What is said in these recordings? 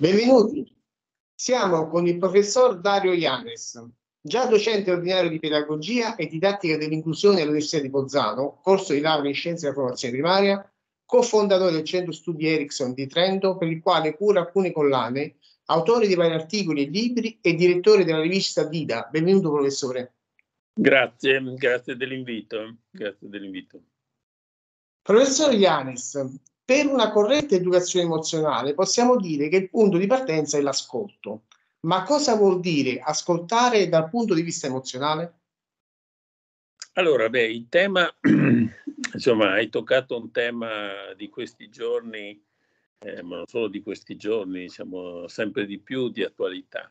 Benvenuti. Siamo con il professor Dario Ianes, già docente ordinario di pedagogia e didattica dell'inclusione all'Università di Bolzano, corso di laurea in scienze della formazione primaria, cofondatore del centro studi Ericsson di Trento, per il quale cura alcune collane, autore di vari articoli e libri e direttore della rivista Dida. Benvenuto professore. Grazie, grazie dell'invito. Grazie dell'invito. Professor Ianes, per una corretta educazione emozionale possiamo dire che il punto di partenza è l'ascolto. Ma cosa vuol dire ascoltare dal punto di vista emozionale? Allora, beh, il tema, insomma, hai toccato un tema di questi giorni, eh, ma non solo di questi giorni, diciamo sempre di più di attualità.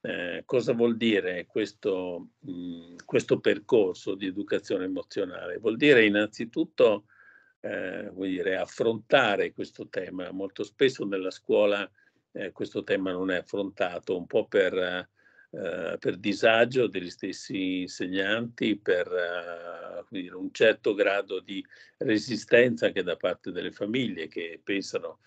Eh, cosa vuol dire questo, mh, mm, questo percorso di educazione emozionale? Vuol dire innanzitutto eh, dire, affrontare questo tema. Molto spesso nella scuola eh, questo tema non è affrontato, un po' per, eh, per disagio degli stessi insegnanti, per eh, dire, un certo grado di resistenza anche da parte delle famiglie che pensano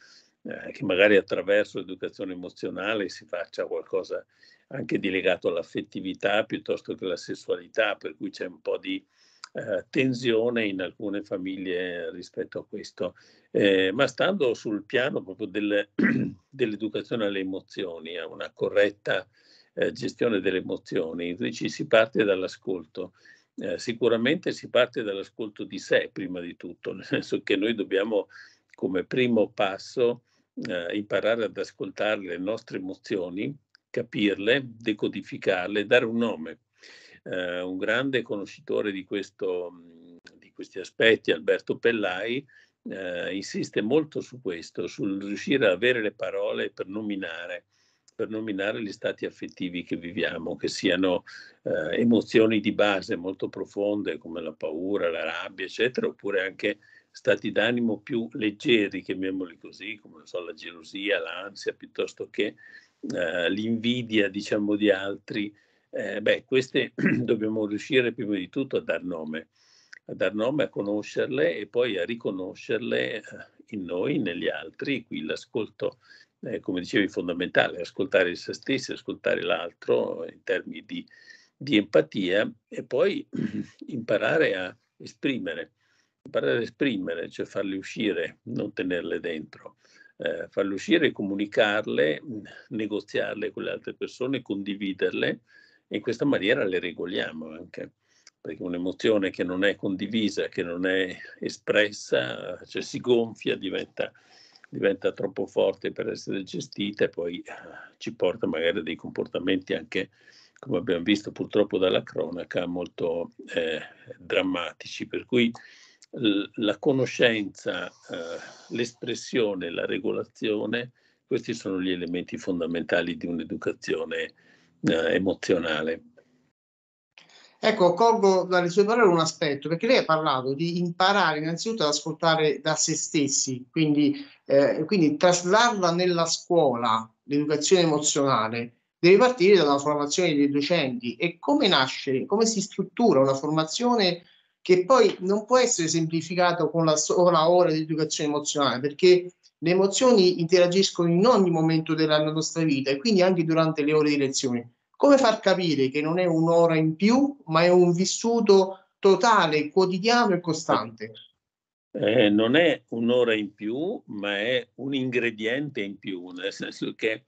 eh, che magari attraverso l'educazione emozionale si faccia qualcosa anche di legato all'affettività piuttosto che alla sessualità, per cui c'è un po' di eh, tensione in alcune famiglie rispetto a questo. Eh, ma stando sul piano proprio del, dell'educazione alle emozioni, a una corretta eh, gestione delle emozioni, invece si parte dall'ascolto. Eh, sicuramente si parte dall'ascolto di sé prima di tutto, nel senso che noi dobbiamo come primo passo eh, imparare ad ascoltare le nostre emozioni, capirle, decodificarle, dare un nome eh, un grande conoscitore di, questo, di, questi aspetti, Alberto Pellai, eh, insiste molto su questo, sul riuscire ad avere le parole per nominare, per nominare gli stati affettivi che viviamo, che siano eh, emozioni di base molto profonde come la paura, la rabbia, eccetera, oppure anche stati d'animo più leggeri, chiamiamoli così, come so, la gelosia, l'ansia, piuttosto che eh, l'invidia, diciamo, di altri eh, beh, queste dobbiamo riuscire prima di tutto a dar nome, a dar nome, a conoscerle e poi a riconoscerle eh, in noi, negli altri. Qui l'ascolto, eh, come dicevi, fondamentale, ascoltare se stessi, ascoltare l'altro in termini di, di empatia e poi imparare a esprimere, imparare a esprimere, cioè farle uscire, non tenerle dentro. Eh, farle uscire, comunicarle, negoziarle con le altre persone, condividerle, in questa maniera le regoliamo anche, perché un'emozione che non è condivisa, che non è espressa, cioè si gonfia, diventa, diventa troppo forte per essere gestita e poi eh, ci porta magari a dei comportamenti anche come abbiamo visto purtroppo dalla cronaca, molto eh, drammatici. Per cui l- la conoscenza, eh, l'espressione, la regolazione, questi sono gli elementi fondamentali di un'educazione eh, emozionale. Ecco, colgo dalle sue parole un aspetto, perché lei ha parlato di imparare innanzitutto ad ascoltare da se stessi, quindi, eh, quindi traslarla nella scuola, l'educazione emozionale, deve partire dalla formazione dei docenti e come nasce, come si struttura una formazione che poi non può essere semplificata con la sola ora di educazione emozionale, perché le emozioni interagiscono in ogni momento della nostra vita e quindi anche durante le ore di lezione. Come far capire che non è un'ora in più, ma è un vissuto totale, quotidiano e costante? Eh, non è un'ora in più, ma è un ingrediente in più, nel senso che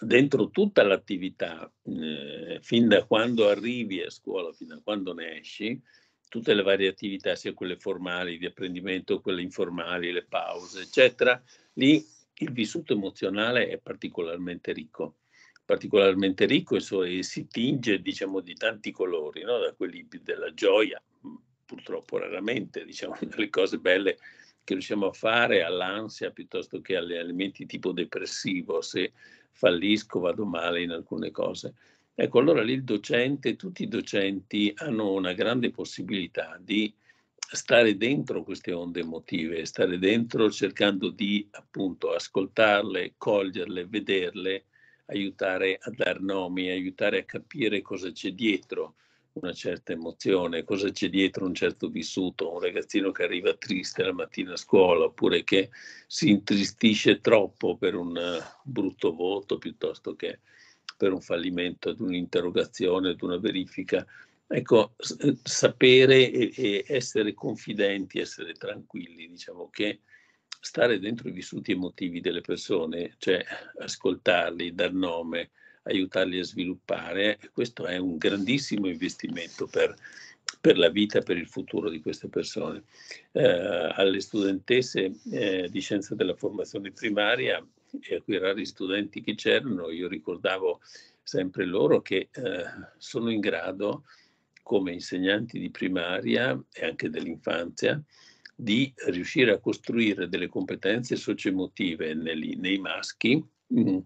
dentro tutta l'attività, eh, fin da quando arrivi a scuola, fino a quando ne esci, tutte le varie attività, sia quelle formali di apprendimento, quelle informali, le pause, eccetera, lì il vissuto emozionale è particolarmente ricco, particolarmente ricco e si tinge diciamo, di tanti colori, no? da quelli della gioia, mm, purtroppo raramente, diciamo, delle cose belle che riusciamo a fare all'ansia piuttosto che agli elementi tipo depressivo, se fallisco vado male in alcune cose, Ecco, allora lì il docente, tutti i docenti hanno una grande possibilità di stare dentro queste onde emotive, stare dentro cercando di appunto ascoltarle, coglierle, vederle, aiutare a dar nomi, aiutare a capire cosa c'è dietro una certa emozione, cosa c'è dietro un certo vissuto, un ragazzino che arriva triste la mattina a scuola oppure che si intristisce troppo per un eh, brutto voto piuttosto che per un fallimento, ad un'interrogazione, ad una verifica. Ecco, sapere e, e essere confidenti, essere tranquilli, diciamo che stare dentro i vissuti emotivi delle persone, cioè ascoltarli, dar nome, aiutarli a sviluppare, questo è un grandissimo investimento per, per la vita, per il futuro di queste persone. Eh, alle studentesse eh, di scienza della formazione primaria e a quei rari studenti che c'erano, io ricordavo sempre loro che eh, sono in grado, come insegnanti di primaria e anche dell'infanzia, di riuscire a costruire delle competenze socioemotive nei, nei maschi mh, mm,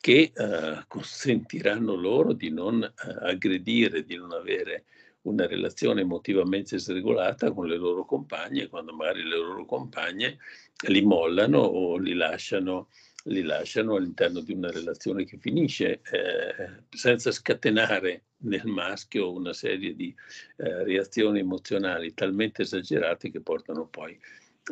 che eh, consentiranno loro di non eh, aggredire, di non avere una relazione emotivamente sregolata con le loro compagne, quando magari le loro compagne li mollano o li lasciano li lasciano all'interno di una relazione che finisce eh, senza scatenare nel maschio una serie di eh, reazioni emozionali talmente esagerate che portano poi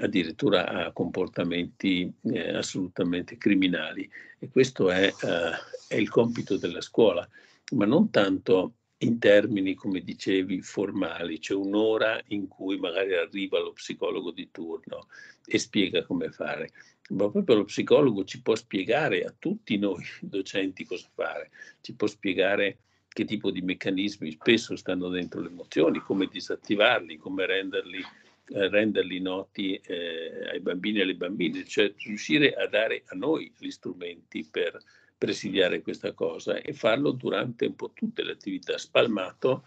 addirittura a comportamenti eh, assolutamente criminali e questo è, eh, è il compito della scuola, ma non tanto in termini, come dicevi, formali, c'è un'ora in cui magari arriva lo psicologo di turno e spiega come fare ma proprio lo psicologo ci può spiegare a tutti noi docenti cosa fare, ci può spiegare che tipo di meccanismi spesso stanno dentro le emozioni, come disattivarli, come renderli, eh, renderli noti eh, ai bambini e alle bambine, cioè riuscire a dare a noi gli strumenti per presidiare questa cosa e farlo durante un po' tutte le attività, spalmato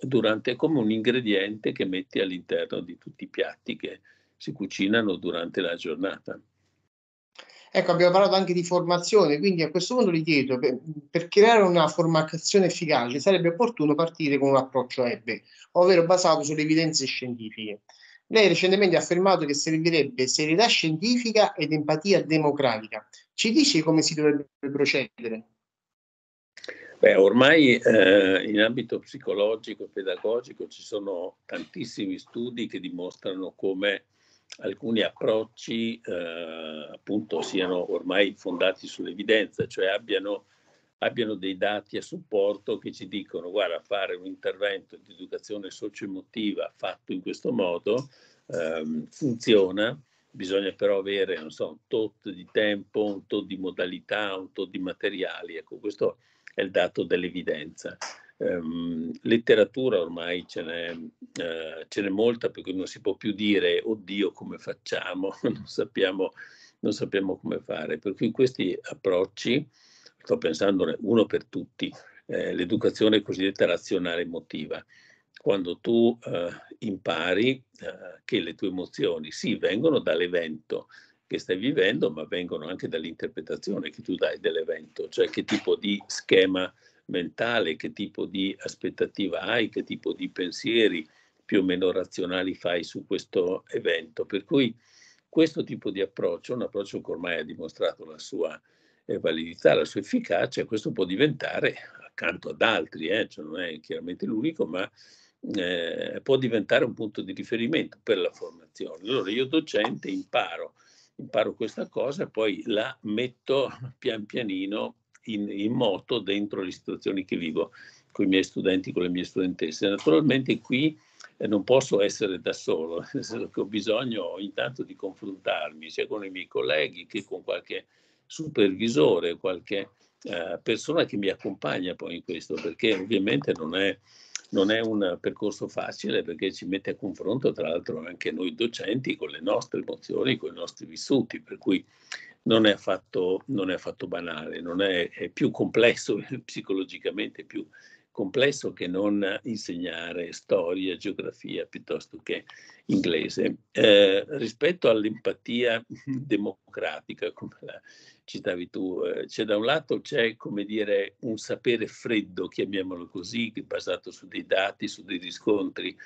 durante, come un ingrediente che metti all'interno di tutti i piatti che si cucinano durante la giornata. Ecco, abbiamo parlato anche di formazione, quindi a questo punto li chiedo, per, per creare una formazione efficace sarebbe opportuno partire con un approccio EBBE, ovvero basato sulle evidenze scientifiche. Lei recentemente ha affermato che servirebbe serietà scientifica ed empatia democratica. Ci dice come si dovrebbe procedere? Beh, ormai eh, in ambito psicologico e pedagogico ci sono tantissimi studi che dimostrano come alcuni approcci eh, appunto siano ormai fondati sull'evidenza, cioè abbiano, abbiano, dei dati a supporto che ci dicono guarda fare un intervento di educazione socio-emotiva fatto in questo modo ehm, funziona, bisogna però avere non so, un tot di tempo, un tot di modalità, un tot di materiali, ecco questo è il dato dell'evidenza ehm, letteratura ormai ce n'è, eh, ce n'è molta, perché non si può più dire, oddio, come facciamo, non sappiamo, non sappiamo come fare. Per cui questi approcci, sto pensando uno per tutti, eh, l'educazione cosiddetta razionale emotiva. Quando tu eh, impari eh, che le tue emozioni, sì, vengono dall'evento, che stai vivendo, ma vengono anche dall'interpretazione che tu dai dell'evento, cioè che tipo di schema mentale, che tipo di aspettativa hai, che tipo di pensieri più o meno razionali fai su questo evento. Per cui questo tipo di approccio, un approccio che ormai ha dimostrato la sua eh, validità, la sua efficacia, questo può diventare, accanto ad altri, eh, cioè non è chiaramente l'unico, ma eh, può diventare un punto di riferimento per la formazione. Allora io docente imparo, imparo questa cosa e poi la metto pian pianino in, in moto dentro le situazioni che vivo con i miei studenti, con le mie studentesse. Naturalmente qui eh, non posso essere da solo, che ho bisogno intanto di confrontarmi sia con i miei colleghi che con qualche supervisore, qualche eh, persona che mi accompagna poi in questo, perché ovviamente non è, non è, un percorso facile perché ci mette a confronto tra l'altro anche noi docenti con le nostre emozioni, con i nostri vissuti, per cui non è affatto, non è affatto banale, è, è, più complesso psicologicamente, più complesso che non insegnare storia, geografia piuttosto che inglese. Eh, rispetto all'empatia mhm. democratica, come la citavi tu, eh, c'è da un lato c'è come dire un sapere freddo, chiamiamolo così, basato su dei dati, su dei riscontri,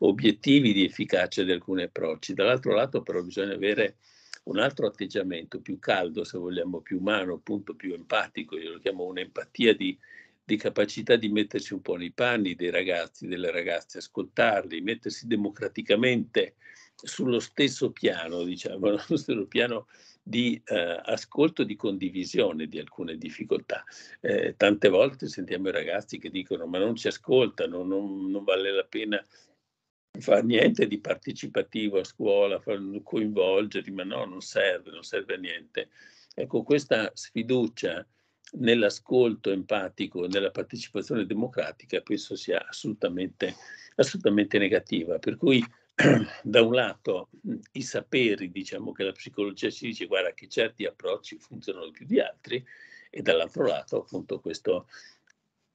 obiettivi di efficacia di alcuni approcci. Dall'altro lato però bisogna avere un altro atteggiamento più caldo, se vogliamo, più umano, appunto più empatico, io lo chiamo un'empatia di, di capacità di mettersi un po' nei panni dei ragazzi, delle ragazze, ascoltarli, mettersi democraticamente sullo stesso piano, diciamo, sullo stesso piano di eh, ascolto, di condivisione di alcune difficoltà. Eh, tante volte sentiamo i ragazzi che dicono ma non ci ascoltano, non, non vale la pena fa niente di partecipativo a scuola, fa, coinvolgerli, ma no, non serve, non serve a niente. Ecco, questa sfiducia nell'ascolto empatico, nella partecipazione democratica, penso sia assolutamente, assolutamente negativa. Per cui, da un lato, i saperi, diciamo che la psicologia ci dice, guarda, che certi approcci funzionano più di altri, e dall'altro lato, appunto, questo,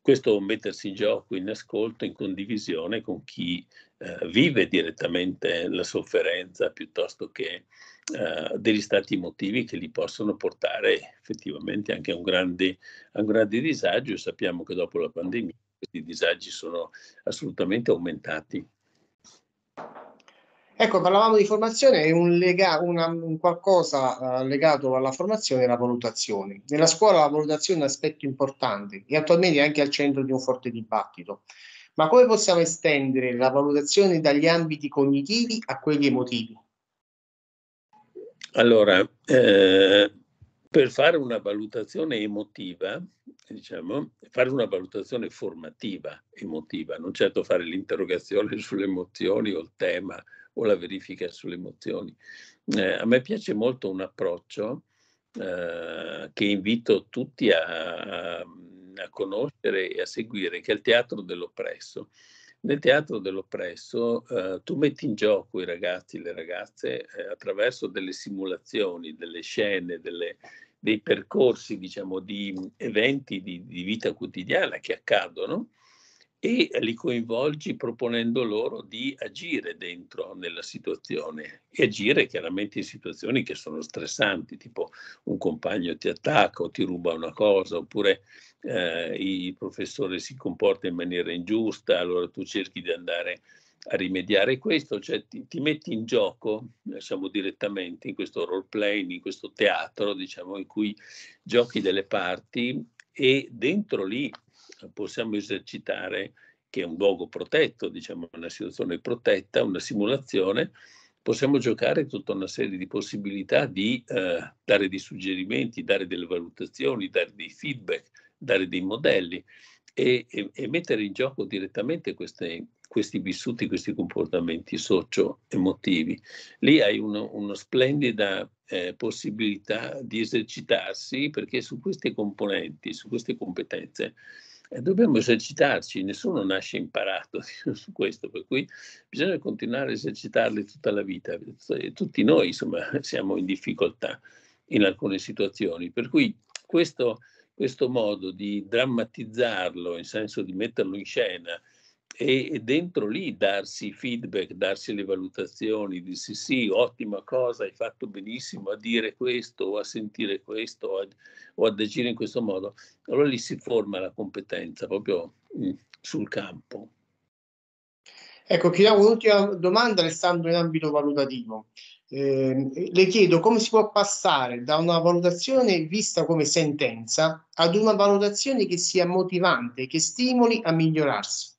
questo mettersi in gioco, in ascolto, in condivisione con chi eh, vive direttamente la sofferenza piuttosto che eh, degli stati emotivi che li possono portare effettivamente anche a un grande, a un grande disagio. Sappiamo che dopo la pandemia questi disagi sono assolutamente aumentati. Ecco, parlavamo di formazione è un, lega- una, un qualcosa uh, legato alla formazione è la valutazione. Nella certo. scuola la valutazione è un aspetto importante e attualmente è anche al centro di un forte dibattito. Ma come possiamo estendere la valutazione dagli ambiti cognitivi a quelli emotivi? Allora, eh, per fare una valutazione emotiva, diciamo, fare una valutazione formativa emotiva, non certo fare l'interrogazione sulle emozioni o il tema o la verifica sulle emozioni. Eh, a me piace molto un approccio eh, che invito tutti a, a conoscere e a seguire, che è il teatro dell'oppresso. Nel teatro dell'oppresso eh, tu metti in gioco i ragazzi e le ragazze eh, attraverso delle simulazioni, delle scene, delle, dei percorsi, diciamo, di eventi di, di vita quotidiana che accadono e li coinvolgi proponendo loro di agire dentro nella situazione e agire chiaramente in situazioni che sono stressanti, tipo un compagno ti attacca o ti ruba una cosa, oppure eh, il professore si comporta in maniera ingiusta, allora tu cerchi di andare a rimediare questo, cioè ti, ti metti in gioco, diciamo direttamente, in questo role playing, in questo teatro, diciamo, in cui giochi delle parti e dentro lì possiamo esercitare, che è un luogo protetto, diciamo una situazione protetta, una simulazione, possiamo giocare tutta una serie di possibilità di eh, dare dei suggerimenti, dare delle valutazioni, dare dei feedback, dare dei modelli e, e, e mettere in gioco direttamente queste, questi vissuti, questi comportamenti socio-emotivi. Lì hai uno, una splendida eh, possibilità di esercitarsi perché su queste componenti, su queste competenze, e dobbiamo esercitarci, nessuno nasce imparato su questo, per cui bisogna continuare a esercitarli tutta la vita. Tutti noi, insomma, siamo in difficoltà in alcune situazioni, per cui questo, questo modo di drammatizzarlo, in senso di metterlo in scena, e dentro lì darsi feedback, darsi le valutazioni, di sì, ottima cosa, hai fatto benissimo a dire questo o a sentire questo o, a, o ad agire in questo modo, allora lì si forma la competenza proprio sul campo. Ecco, chiediamo un'ultima domanda restando in ambito valutativo. Eh, le chiedo come si può passare da una valutazione vista come sentenza ad una valutazione che sia motivante, che stimoli a migliorarsi.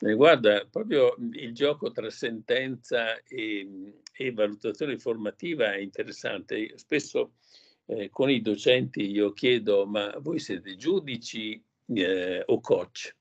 Eh, guarda, proprio il gioco tra sentenza e, e valutazione formativa è interessante. Spesso eh, con i docenti io chiedo, ma voi siete giudici eh, o coach?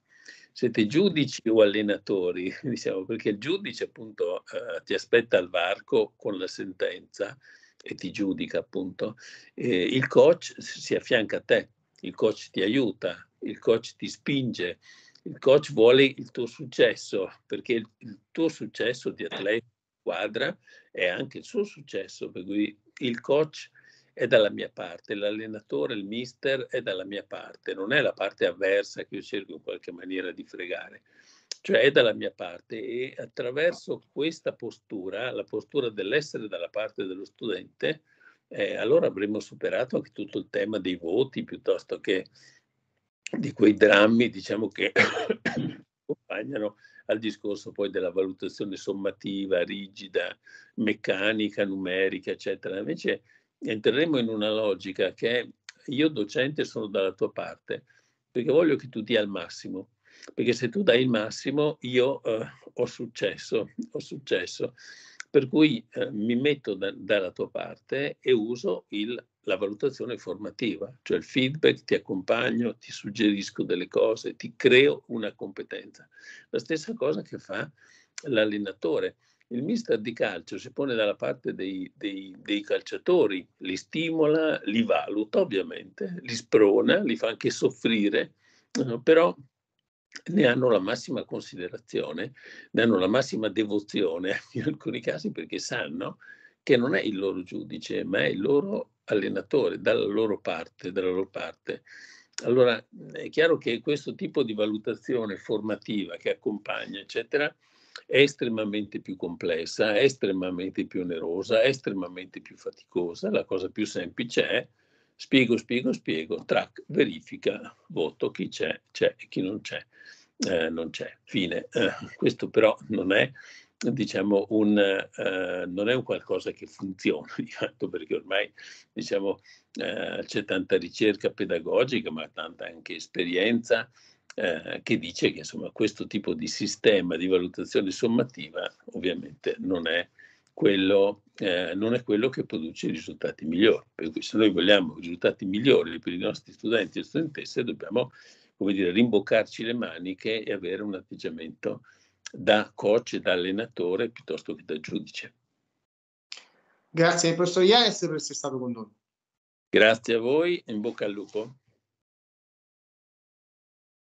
Siete giudici o allenatori? Diciamo, perché il giudice appunto eh, ti aspetta al varco con la sentenza e ti giudica appunto. Eh, il coach si affianca a te, il coach ti aiuta, il coach ti spinge il coach vuole il tuo successo, perché il, il tuo successo di atleta squadra è anche il suo successo, per cui il coach è dalla mia parte, l'allenatore, il mister è dalla mia parte, non è la parte avversa che io cerco in qualche maniera di fregare, cioè è dalla mia parte e attraverso questa postura, la postura dell'essere dalla parte dello studente, eh, allora avremmo superato anche tutto il tema dei voti piuttosto che di quei drammi diciamo, che accompagnano al discorso poi della valutazione sommativa, rigida, meccanica, numerica, eccetera. Invece entreremo in una logica che io docente sono dalla tua parte, perché voglio che tu dia il massimo, perché se tu dai il massimo io eh, ho successo, ho successo. Per cui eh, mi metto da, dalla tua parte e uso il la valutazione formativa, cioè il feedback, ti accompagno, ti suggerisco delle cose, ti creo una competenza. La stessa cosa che fa l'allenatore. Il mister di calcio si pone dalla parte dei, dei, dei calciatori, li stimola, li valuta ovviamente, li sprona, li fa anche soffrire, eh, però ne hanno la massima considerazione, ne hanno la massima devozione in alcuni casi perché sanno che non è il loro giudice, ma è il loro allenatore, dalla loro parte, dalla loro parte. Allora mhmm, è chiaro che questo tipo di valutazione formativa che accompagna, eccetera, è estremamente più complessa, è estremamente più onerosa, è estremamente più faticosa. La cosa più semplice è spiego, spiego, spiego, track, verifica, voto, chi c'è, c'è e chi non c'è, eh, non c'è, fine. Eh, questo però non è diciamo, un, eh, non è un qualcosa che funziona di fatto, perché ormai diciamo, eh, c'è tanta ricerca pedagogica, ma tanta anche esperienza eh, che dice che insomma, questo tipo di sistema di valutazione sommativa ovviamente non è, quello, eh, non è quello che produce i risultati migliori. Per cui se noi vogliamo risultati migliori per i nostri studenti e studentesse dobbiamo come dire, rimboccarci le maniche e avere un atteggiamento da coach, da allenatore piuttosto che da giudice. Grazie professor Iaes per essere stato con noi. Grazie a voi in bocca al lupo.